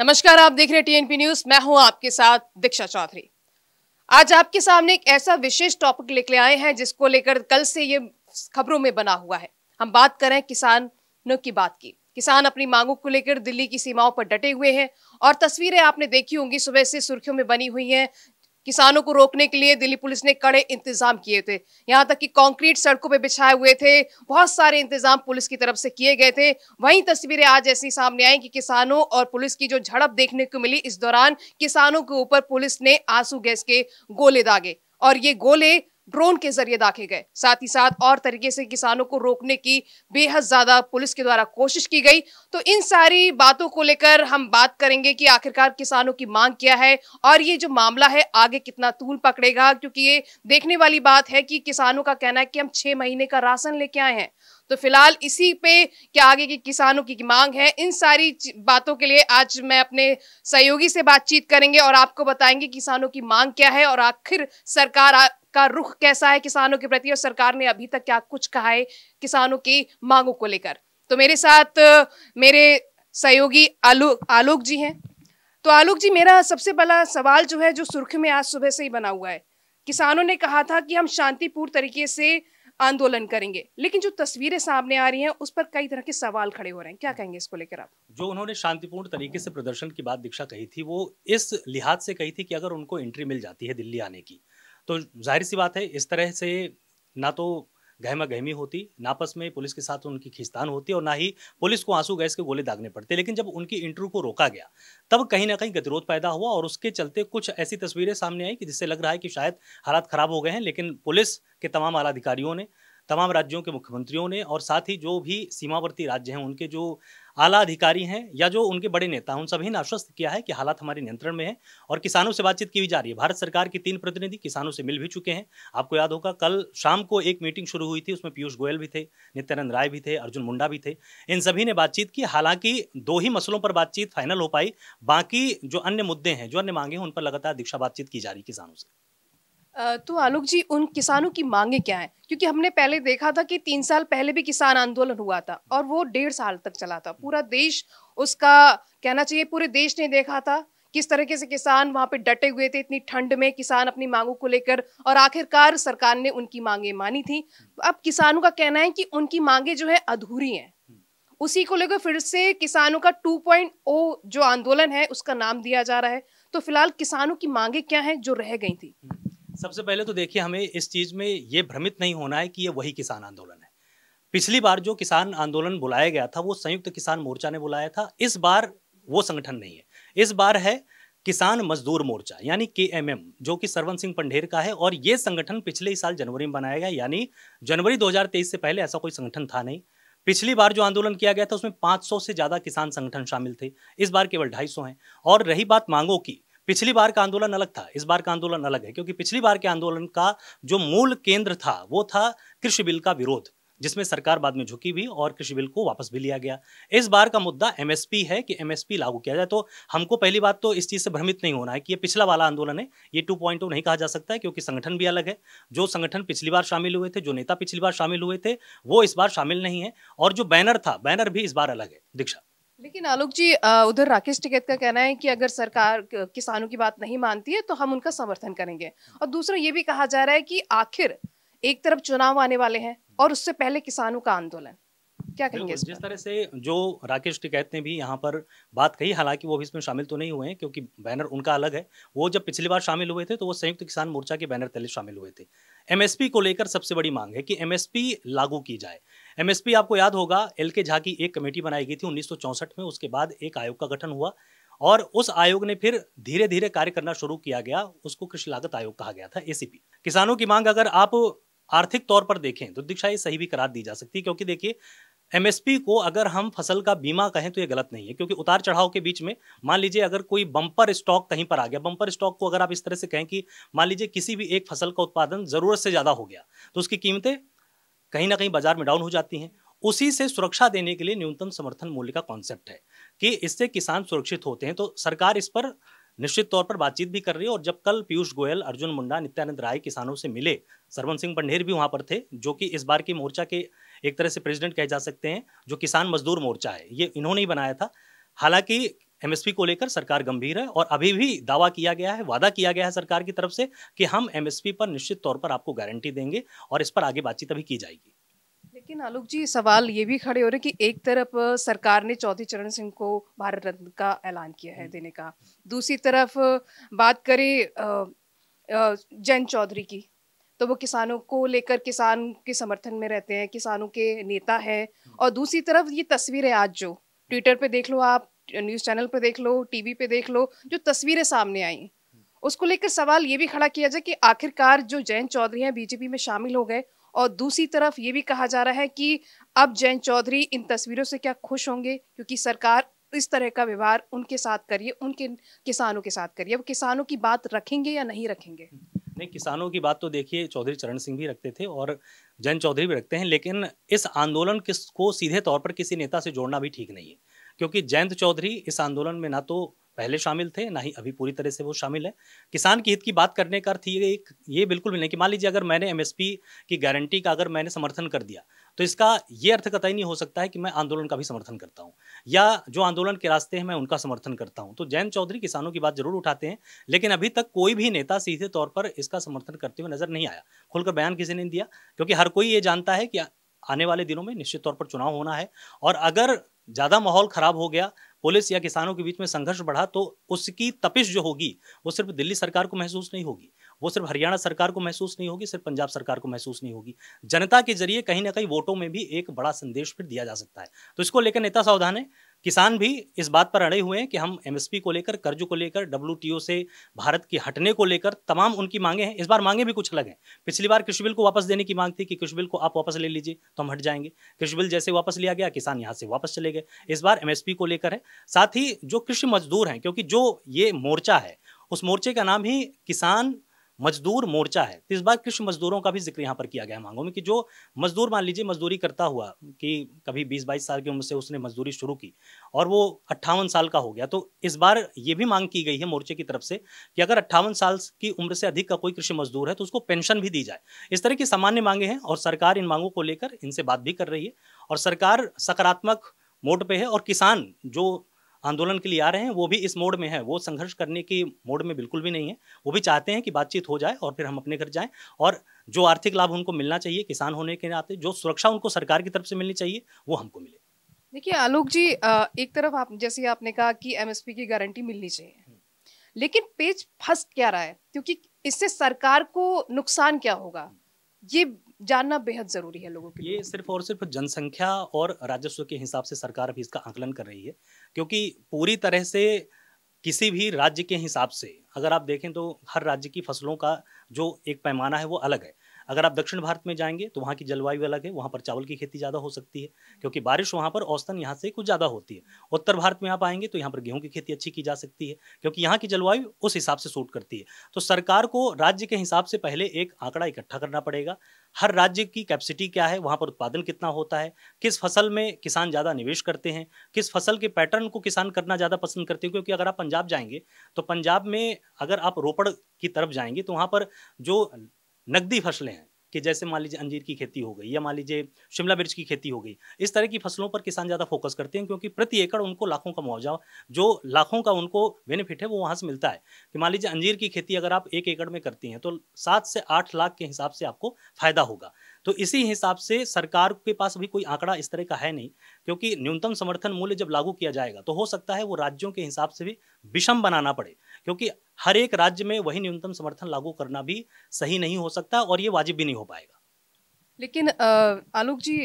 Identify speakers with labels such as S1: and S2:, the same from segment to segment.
S1: नमस्कार आप देख रहे हैं टीएनपी न्यूज मैं हूं आपके साथ दीक्षा चौधरी आज आपके सामने एक ऐसा विशेष टॉपिक लेकर आए हैं जिसको लेकर कल से ये खबरों में बना हुआ है हम बात करें किसानों की बात की किसान अपनी मांगों को लेकर दिल्ली की सीमाओं पर डटे हुए हैं और तस्वीरें आपने देखी होंगी सुबह से सुर्खियों में बनी हुई हैं किसानों को रोकने के लिए दिल्ली पुलिस ने कड़े इंतजाम किए थे यहाँ तक कि कंक्रीट सड़कों पर बिछाए हुए थे बहुत सारे इंतजाम पुलिस की तरफ से किए गए थे वहीं तस्वीरें आज ऐसी सामने आई कि किसानों और पुलिस की जो झड़प देखने को मिली इस दौरान किसानों के ऊपर पुलिस ने आंसू गैस के गोले दागे और ये गोले ड्रोन के जरिए दाखे गए साथ ही साथ और तरीके से किसानों को रोकने की बेहद ज्यादा पुलिस के द्वारा कोशिश की गई तो इन सारी बातों को लेकर हम बात करेंगे कि आखिरकार किसानों की मांग क्या है और ये जो मामला है आगे कितना तूल पकड़ेगा क्योंकि ये देखने वाली बात है कि किसानों का कहना है कि हम छह महीने का राशन लेके आए हैं तो फिलहाल इसी पे क्या आगे की किसानों की मांग है इन सारी बातों के लिए आज मैं अपने सहयोगी से बातचीत करेंगे और आपको बताएंगे किसानों की मांग क्या है और आखिर सरकार का रुख कैसा है किसानों के प्रति और सरकार ने अभी तक क्या कुछ कहा है किसानों की मांगों को लेकर तो मेरे साथ मेरे सहयोगी आलोक आलोक जी हैं तो आलोक जी मेरा सबसे पहला सवाल जो है जो सुर्ख में आज सुबह से ही बना हुआ है किसानों ने कहा था कि हम शांतिपूर्ण तरीके से आंदोलन करेंगे लेकिन जो तस्वीरें सामने आ रही हैं उस पर कई तरह के सवाल खड़े हो रहे हैं क्या कहेंगे इसको लेकर आप
S2: जो उन्होंने शांतिपूर्ण तरीके से प्रदर्शन की बात दीक्षा कही थी वो इस लिहाज से कही थी कि अगर उनको एंट्री मिल जाती है दिल्ली आने की तो जाहिर सी बात है इस तरह से ना तो गहमा गहमी होती ना आपस में पुलिस के साथ उनकी खिस्तान होती और ना ही पुलिस को आंसू गैस के गोले दागने पड़ते लेकिन जब उनकी इंटरव्यू को रोका गया तब कहीं ना कहीं गतिरोध पैदा हुआ और उसके चलते कुछ ऐसी तस्वीरें सामने आई कि जिससे लग रहा है कि शायद हालात खराब हो गए हैं लेकिन पुलिस के तमाम आलाधिकारियों ने तमाम राज्यों के मुख्यमंत्रियों ने और साथ ही जो भी सीमावर्ती राज्य हैं उनके जो आला अधिकारी हैं या जो उनके बड़े नेता उन सभी ने आश्वस्त किया है कि हालात हमारे नियंत्रण में है और किसानों से बातचीत की भी जा रही है भारत सरकार के तीन प्रतिनिधि किसानों से मिल भी चुके हैं आपको याद होगा कल शाम को एक मीटिंग शुरू हुई थी उसमें पीयूष गोयल भी थे नित्यानंद राय भी थे अर्जुन मुंडा भी थे इन सभी ने बातचीत की हालांकि दो ही मसलों पर बातचीत फाइनल हो पाई बाकी जो अन्य मुद्दे हैं जो अन्य मांगे हैं उन पर लगातार दीक्षा बातचीत की जा रही किसानों से
S1: तो आलोक जी उन किसानों की मांगे क्या हैं क्योंकि हमने पहले देखा था कि तीन साल पहले भी किसान आंदोलन हुआ था और वो डेढ़ साल तक चला था पूरा देश उसका कहना चाहिए पूरे देश ने देखा था किस तरीके से किसान वहाँ पे डटे हुए थे इतनी ठंड में किसान अपनी मांगों को लेकर और आखिरकार सरकार ने उनकी मांगे मानी थी अब किसानों का कहना है कि उनकी मांगे जो है अधूरी हैं उसी को लेकर फिर से किसानों का 2.0 जो आंदोलन है उसका नाम दिया जा रहा है तो फिलहाल किसानों की मांगे क्या हैं जो रह गई थी
S2: सबसे पहले तो देखिए हमें इस चीज़ में ये भ्रमित नहीं होना है कि ये वही किसान आंदोलन है पिछली बार जो किसान आंदोलन बुलाया गया था वो संयुक्त किसान मोर्चा ने बुलाया था इस बार वो संगठन नहीं है इस बार है किसान मजदूर मोर्चा यानी के एम एम जो कि सरवन सिंह पंडेर का है और ये संगठन पिछले ही साल जनवरी में बनाया गया यानी जनवरी 2023 से पहले ऐसा कोई संगठन था नहीं पिछली बार जो आंदोलन किया गया था उसमें 500 से ज़्यादा किसान संगठन शामिल थे इस बार केवल 250 हैं और रही बात मांगों की पिछली बार का आंदोलन अलग था इस बार का आंदोलन अलग है क्योंकि पिछली बार के आंदोलन का जो मूल केंद्र था वो था कृषि बिल का विरोध जिसमें सरकार बाद में झुकी भी और कृषि बिल को वापस भी लिया गया इस बार का मुद्दा एमएसपी है कि एमएसपी लागू किया जाए तो हमको पहली बात तो इस चीज़ से भ्रमित नहीं होना है कि ये पिछला वाला आंदोलन है ये टू पॉइंट नहीं कहा जा सकता है क्योंकि संगठन भी अलग है जो संगठन पिछली बार शामिल हुए थे जो नेता पिछली बार शामिल हुए थे वो इस बार शामिल नहीं है और जो बैनर था बैनर भी इस बार अलग है दीक्षा
S1: लेकिन आलोक जी उधर राकेश टिकैत का कहना है कि अगर सरकार किसानों की बात नहीं मानती है तो हम उनका समर्थन करेंगे और दूसरा ये भी कहा जा रहा है कि आखिर एक तरफ चुनाव आने वाले हैं और उससे पहले किसानों का आंदोलन क्या कहेंगे जिस
S2: तरह से जो राकेश टिकैत ने भी यहाँ पर बात कही हालांकि वो भी इसमें शामिल तो नहीं हुए हैं क्योंकि बैनर उनका अलग है वो जब पिछली बार शामिल हुए थे तो वो संयुक्त किसान मोर्चा के बैनर तले शामिल हुए थे एमएसपी को लेकर सबसे बड़ी मांग है कि एमएसपी लागू की जाए एमएसपी आपको याद होगा एल के झा की एक कमेटी बनाई गई थी उन्नीस में उसके बाद एक आयोग का गठन हुआ और उस आयोग ने फिर धीरे धीरे कार्य करना शुरू किया गया उसको कृषि लागत आयोग कहा गया था एसीपी किसानों की मांग अगर आप आर्थिक तौर पर देखें तो दीक्षा ये सही भी करार दी जा सकती है क्योंकि देखिए एमएसपी को अगर हम फसल का बीमा कहें तो ये गलत नहीं है क्योंकि उतार चढ़ाव के बीच में मान लीजिए अगर कोई बम्पर स्टॉक कहीं पर आ गया बम्पर स्टॉक को अगर आप इस तरह से कहें कि मान लीजिए किसी भी एक फसल का उत्पादन जरूरत से ज़्यादा हो गया तो उसकी कीमतें कहीं ना कहीं बाजार में डाउन हो जाती हैं उसी से सुरक्षा देने के लिए न्यूनतम समर्थन मूल्य का कॉन्सेप्ट है कि इससे किसान सुरक्षित होते हैं तो सरकार इस पर निश्चित तौर पर बातचीत भी कर रही है और जब कल पीयूष गोयल अर्जुन मुंडा नित्यानंद राय किसानों से मिले सरवन सिंह पंडेर भी वहां पर थे जो कि इस बार के मोर्चा के एक तरह से प्रेसिडेंट कहे जा सकते हैं जो किसान मजदूर मोर्चा है ये इन्होंने ही बनाया था हालांकि एमएसपी को लेकर सरकार गंभीर है और अभी भी दावा किया गया है वादा किया गया है सरकार की तरफ से कि हम एमएसपी पर निश्चित तौर पर आपको गारंटी देंगे और इस पर आगे बातचीत अभी की जाएगी
S1: लेकिन आलोक जी सवाल ये भी खड़े हो रहे हैं कि एक तरफ सरकार ने चौधरी चरण सिंह को भारत रत्न का ऐलान किया है हम्म। देने का दूसरी तरफ बात करें जैन चौधरी की तो वो किसानों को लेकर किसान के समर्थन में रहते हैं किसानों के नेता हैं हम्म। और दूसरी तरफ ये तस्वीर है आज जो ट्विटर पे देख लो आप न्यूज़ चैनल पर देख लो टीवी पे देख लो जो तस्वीरें सामने आई उसको लेकर सवाल ये भी खड़ा किया जाए कि आखिरकार जो जयंत चौधरी हैं बीजेपी में शामिल हो गए और दूसरी तरफ ये भी कहा जा रहा है कि अब जयंत चौधरी इन तस्वीरों से क्या खुश होंगे क्योंकि सरकार इस तरह का व्यवहार उनके साथ करिए उनके किसानों के साथ करिए अब किसानों की बात रखेंगे या नहीं रखेंगे
S2: नहीं किसानों की बात तो देखिए चौधरी चरण सिंह भी रखते थे और जयंत चौधरी भी रखते हैं लेकिन इस आंदोलन किस को सीधे तौर पर किसी नेता से जोड़ना भी ठीक नहीं है क्योंकि जयंत चौधरी इस आंदोलन में ना तो पहले शामिल थे ना ही अभी पूरी तरह से वो शामिल है किसान की हित की बात करने का अर्थ ये एक ये बिल्कुल भी नहीं कि मान लीजिए अगर मैंने एमएसपी की गारंटी का अगर मैंने समर्थन कर दिया तो इसका ये अर्थ कतई नहीं हो सकता है कि मैं आंदोलन का भी समर्थन करता हूँ या जो आंदोलन के रास्ते हैं मैं उनका समर्थन करता हूँ तो जयंत चौधरी किसानों की बात जरूर उठाते हैं लेकिन अभी तक कोई भी नेता सीधे तौर पर इसका समर्थन करते हुए नजर नहीं आया खुलकर बयान किसी ने दिया क्योंकि हर कोई ये जानता है कि आने वाले दिनों में निश्चित तौर पर चुनाव होना है और अगर ज़्यादा माहौल ख़राब हो गया पुलिस या किसानों के बीच में संघर्ष बढ़ा तो उसकी तपिश जो होगी वो सिर्फ दिल्ली सरकार को महसूस नहीं होगी वो सिर्फ हरियाणा सरकार को महसूस नहीं होगी सिर्फ पंजाब सरकार को महसूस नहीं होगी जनता के जरिए कहीं ना कहीं वोटों में भी एक बड़ा संदेश फिर दिया जा सकता है तो इसको लेकर नेता सावधान है किसान भी इस बात पर अड़े हुए हैं कि हम एमएसपी को लेकर कर्ज को लेकर डब्ल्यू से भारत की हटने को लेकर तमाम उनकी मांगे हैं इस बार मांगे भी कुछ अलग हैं पिछली बार कृषि बिल को वापस देने की मांग थी कि कृषि बिल को आप वापस ले लीजिए तो हम हट जाएंगे कृषि बिल जैसे वापस लिया गया किसान यहाँ से वापस चले गए इस बार एम को लेकर है साथ ही जो कृषि मजदूर हैं क्योंकि जो ये मोर्चा है उस मोर्चे का नाम ही किसान मजदूर मोर्चा है तो इस बार कृषि मजदूरों का भी जिक्र यहाँ पर किया गया है मांगों में कि जो मजदूर मान लीजिए मजदूरी करता हुआ कि कभी बीस बाईस साल की उम्र से उसने मजदूरी शुरू की और वो अट्ठावन साल का हो गया तो इस बार ये भी मांग की गई है मोर्चे की तरफ से कि अगर अट्ठावन साल की उम्र से अधिक का कोई कृषि मजदूर है तो उसको पेंशन भी दी जाए इस तरह की सामान्य मांगे हैं और सरकार इन मांगों को लेकर इनसे बात भी कर रही है और सरकार सकारात्मक मोड पे है और किसान जो आंदोलन के लिए आ रहे हैं वो भी इस मोड में है वो संघर्ष करने की मोड में बिल्कुल भी नहीं है वो भी चाहते हैं कि बातचीत हो जाए और फिर हम अपने घर जाएं और जो आर्थिक लाभ उनको मिलना चाहिए किसान होने के नाते जो सुरक्षा उनको सरकार की तरफ से मिलनी चाहिए वो हमको मिले
S1: देखिए आलोक जी एक तरफ आप जैसे आपने कहा कि एमएसपी की गारंटी मिलनी चाहिए हम्म। लेकिन पेज फंस क्या रहा है क्योंकि इससे सरकार को नुकसान क्या होगा ये जानना बेहद जरूरी है लोगों के लिए
S2: सिर्फ और सिर्फ जनसंख्या और राजस्व के हिसाब से सरकार अभी इसका आकलन कर रही है क्योंकि पूरी तरह से किसी भी राज्य के हिसाब से अगर आप देखें तो हर राज्य की फसलों का जो एक पैमाना है वो अलग है अगर आप दक्षिण भारत में जाएंगे तो वहाँ की जलवायु अलग है वहाँ पर चावल की खेती ज़्यादा हो सकती है क्योंकि बारिश वहाँ पर औसतन यहाँ से कुछ ज़्यादा होती है उत्तर भारत में आप आएंगे तो यहाँ पर गेहूँ की खेती अच्छी की जा सकती है क्योंकि यहाँ की जलवायु उस हिसाब से सूट करती है तो सरकार को राज्य के हिसाब से पहले एक आंकड़ा इकट्ठा करना पड़ेगा हर राज्य की कैपेसिटी क्या है वहाँ पर उत्पादन कितना होता है किस फसल में किसान ज़्यादा निवेश करते हैं किस फसल के पैटर्न को किसान करना ज़्यादा पसंद करते हैं क्योंकि अगर आप पंजाब जाएंगे तो पंजाब में अगर आप रोपड़ की तरफ जाएंगे तो वहाँ पर जो नकदी फसलें हैं कि जैसे मान लीजिए अंजीर की खेती हो गई या मान लीजिए शिमला मिर्च की खेती हो गई इस तरह की फसलों पर किसान ज़्यादा फोकस करते हैं क्योंकि प्रति एकड़ उनको लाखों का मुआवजा जो लाखों का उनको बेनिफिट है वो वहाँ से मिलता है कि मान लीजिए अंजीर की खेती अगर आप एक एकड़ में करती हैं तो सात से आठ लाख के हिसाब से आपको फ़ायदा होगा तो इसी हिसाब से सरकार के पास अभी कोई आंकड़ा इस तरह का है नहीं क्योंकि न्यूनतम समर्थन मूल्य जब लागू किया जाएगा तो हो सकता है वो राज्यों के हिसाब से भी विषम बनाना पड़े क्योंकि हर एक राज्य में वही न्यूनतम समर्थन लागू करना भी सही नहीं हो सकता और ये वाजिब भी नहीं हो पाएगा
S1: लेकिन आलोक जी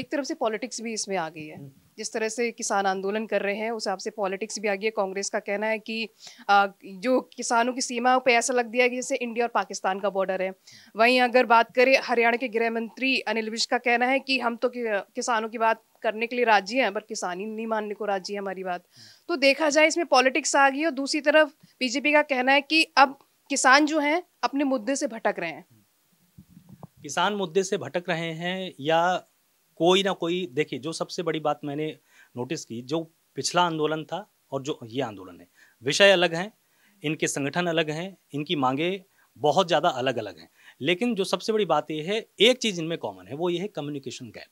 S1: एक तरफ से पॉलिटिक्स भी इसमें आ गई है हम्म। जिस तरह से किसान आंदोलन कर रहे हैं उस हिसाब से पॉलिटिक्स भी आ गई है कांग्रेस का कहना है कि जो किसानों की सीमा पर ऐसा लग दिया है कि जैसे इंडिया और पाकिस्तान का बॉर्डर है वहीं अगर बात करें हरियाणा के गृह मंत्री अनिल विज का कहना है कि हम तो किसानों की बात करने के लिए राजी हैं पर किसान ही नहीं मानने को राजी है हमारी बात तो देखा जाए इसमें पॉलिटिक्स आ गई और दूसरी तरफ बीजेपी का कहना है कि अब किसान जो हैं अपने मुद्दे से भटक रहे हैं
S2: किसान मुद्दे से भटक रहे हैं या कोई ना कोई देखिए जो सबसे बड़ी बात मैंने नोटिस की जो पिछला आंदोलन था और जो ये आंदोलन है विषय अलग हैं इनके संगठन अलग हैं इनकी मांगे बहुत ज़्यादा अलग अलग हैं लेकिन जो सबसे बड़ी बात यह है एक चीज़ इनमें कॉमन है वो ये है कम्युनिकेशन गैप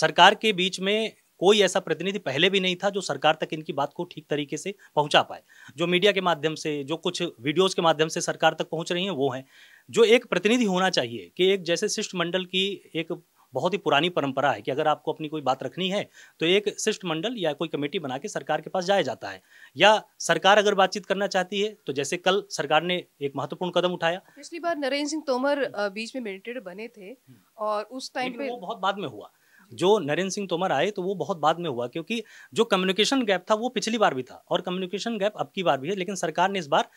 S2: सरकार के बीच में कोई ऐसा प्रतिनिधि पहले भी नहीं था जो सरकार तक इनकी बात को ठीक तरीके से पहुंचा पाए जो मीडिया के माध्यम से जो कुछ वीडियोस के माध्यम से सरकार तक पहुंच रही हैं वो हैं जो एक प्रतिनिधि होना चाहिए कि एक जैसे शिष्टमंडल की एक बहुत ही पुरानी परंपरा है कि अगर आपको अपनी कोई बात रखनी है तो एक शिष्टमंडल या कोई कमेटी बना के सरकार के पास जाया जाता है या सरकार अगर बातचीत करना चाहती है तो जैसे कल सरकार ने एक महत्वपूर्ण कदम उठाया
S1: पिछली बार नरेंद्र सिंह तोमर बीच में मिनिस्टर बने थे और उस टाइम पे वो
S2: बहुत बाद में हुआ जो नरेंद्र सिंह तोमर आए तो वो बहुत बाद में हुआ क्योंकि जो कम्युनिकेशन गैप था वो पिछली बार भी था और कम्युनिकेशन गैप अब की बार भी है लेकिन सरकार ने इस बार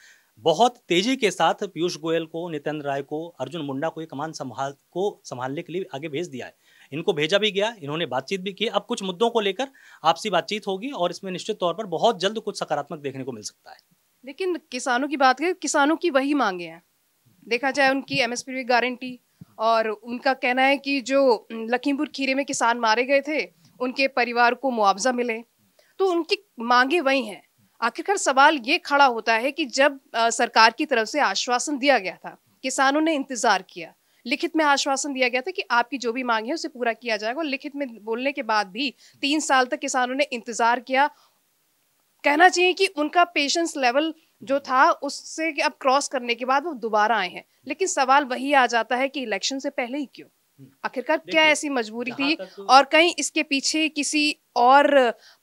S2: बहुत तेजी के साथ पीयूष गोयल को नितिन राय को अर्जुन मुंडा को ये कमान संभाल को संभालने के लिए आगे भेज दिया है इनको भेजा भी गया इन्होंने बातचीत भी की अब कुछ मुद्दों को लेकर आपसी बातचीत होगी और इसमें निश्चित तौर पर बहुत जल्द कुछ सकारात्मक देखने को मिल सकता है
S1: लेकिन किसानों की बात करें किसानों की वही मांगे हैं देखा जाए उनकी एमएसपी गारंटी और उनका कहना है कि जो लखीमपुर खीरे में किसान मारे गए थे उनके परिवार को मुआवजा मिले तो उनकी मांगे वही हैं आखिरकार सवाल ये खड़ा होता है कि जब सरकार की तरफ से आश्वासन दिया गया था किसानों ने इंतजार किया लिखित में आश्वासन दिया गया था कि आपकी जो भी मांग है उसे पूरा किया जाएगा और लिखित में बोलने के बाद भी तीन साल तक किसानों ने इंतजार किया कहना चाहिए कि उनका पेशेंस लेवल जो था उससे अब क्रॉस करने के बाद वो दोबारा आए हैं लेकिन सवाल वही आ जाता है कि इलेक्शन से पहले ही क्यों आखिरकार क्या ऐसी मजबूरी थी तो... और कहीं इसके पीछे किसी और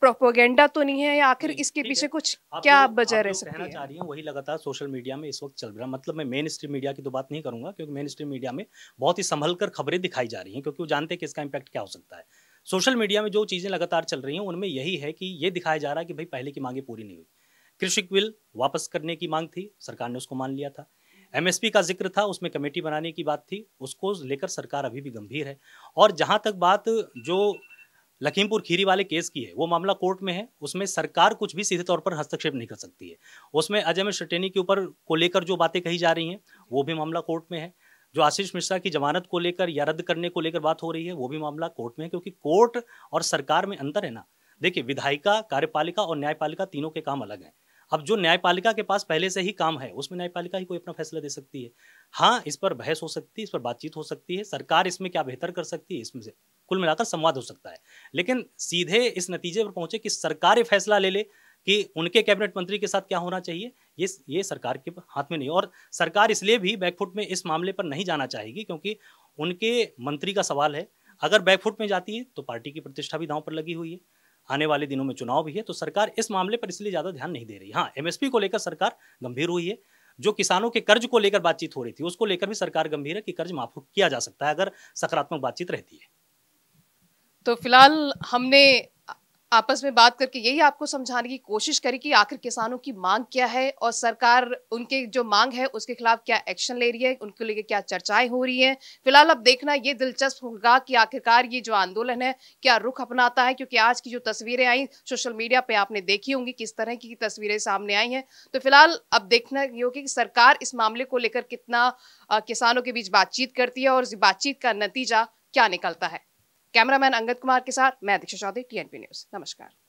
S1: प्रोपोगेंडा तो नहीं है या आखिर इसके पीछे कुछ क्या
S2: वजह रह सकती है चाह रही हूँ वही लगातार सोशल मीडिया में इस वक्त चल रहा है मतलब मैं मेन स्ट्रीम मीडिया की तो बात नहीं करूंगा क्योंकि मेन स्ट्रीम मीडिया में बहुत ही संभल कर खबरें दिखाई जा रही हैं क्योंकि वो जानते हैं कि इसका इम्पैक्ट क्या हो सकता है सोशल मीडिया में जो चीज़ें लगातार चल रही हैं उनमें यही है कि ये दिखाया जा रहा है कि भाई पहले की मांगें पूरी नहीं हुई कृषि बिल वापस करने की मांग थी सरकार ने उसको मान लिया था एमएसपी का जिक्र था उसमें कमेटी बनाने की बात थी उसको लेकर सरकार अभी भी गंभीर है और जहाँ तक बात जो लखीमपुर खीरी वाले केस की है वो मामला कोर्ट में है उसमें सरकार कुछ भी सीधे तौर पर हस्तक्षेप नहीं कर सकती है उसमें अजय मिश्र के ऊपर को लेकर जो बातें कही जा रही हैं वो भी मामला कोर्ट में है जो आशीष मिश्रा की जमानत को लेकर या रद्द करने को लेकर बात हो रही है वो भी मामला कोर्ट में है क्योंकि कोर्ट और सरकार में अंतर है ना देखिए विधायिका कार्यपालिका और न्यायपालिका तीनों के काम अलग हैं अब जो न्यायपालिका के पास पहले से ही काम है उसमें न्यायपालिका ही कोई अपना फैसला दे सकती है हाँ इस पर बहस हो सकती है इस पर बातचीत हो सकती है सरकार इसमें क्या बेहतर कर सकती है इसमें से कुल मिलाकर संवाद हो सकता है लेकिन सीधे इस नतीजे पर पहुंचे कि सरकार ये फैसला ले ले कि उनके कैबिनेट मंत्री के साथ क्या होना चाहिए ये ये सरकार के हाथ में नहीं और सरकार इसलिए भी बैकफुट में इस मामले पर नहीं जाना चाहेगी क्योंकि उनके मंत्री का सवाल है अगर बैकफुट में जाती है तो पार्टी की प्रतिष्ठा भी दांव पर लगी हुई है आने वाले दिनों में चुनाव भी है तो सरकार इस मामले पर इसलिए ज़्यादा ध्यान नहीं दे रही हाँ एमएसपी को लेकर सरकार गंभीर हुई है जो किसानों के कर्ज को लेकर बातचीत हो रही थी उसको लेकर भी सरकार गंभीर है कि कर्ज माफ किया जा सकता है अगर सकारात्मक बातचीत रहती है
S1: तो फिलहाल हमने आपस में बात करके यही आपको समझाने की कोशिश करी कि आखिर किसानों की मांग क्या है और सरकार उनके जो मांग है उसके खिलाफ क्या एक्शन ले रही है उनके लिए क्या चर्चाएं हो रही हैं फिलहाल अब देखना ये दिलचस्प होगा कि आखिरकार ये जो आंदोलन है क्या रुख अपनाता है क्योंकि आज की जो तस्वीरें आई सोशल मीडिया पर आपने देखी होंगी किस तरह की तस्वीरें सामने आई हैं तो फिलहाल अब देखना ये होगी कि सरकार इस मामले को लेकर कितना किसानों के बीच बातचीत करती है और बातचीत का नतीजा क्या निकलता है कैमरामैन अंगद कुमार के साथ मैं दीक्षा चौधरी टीएनपी न्यूज नमस्कार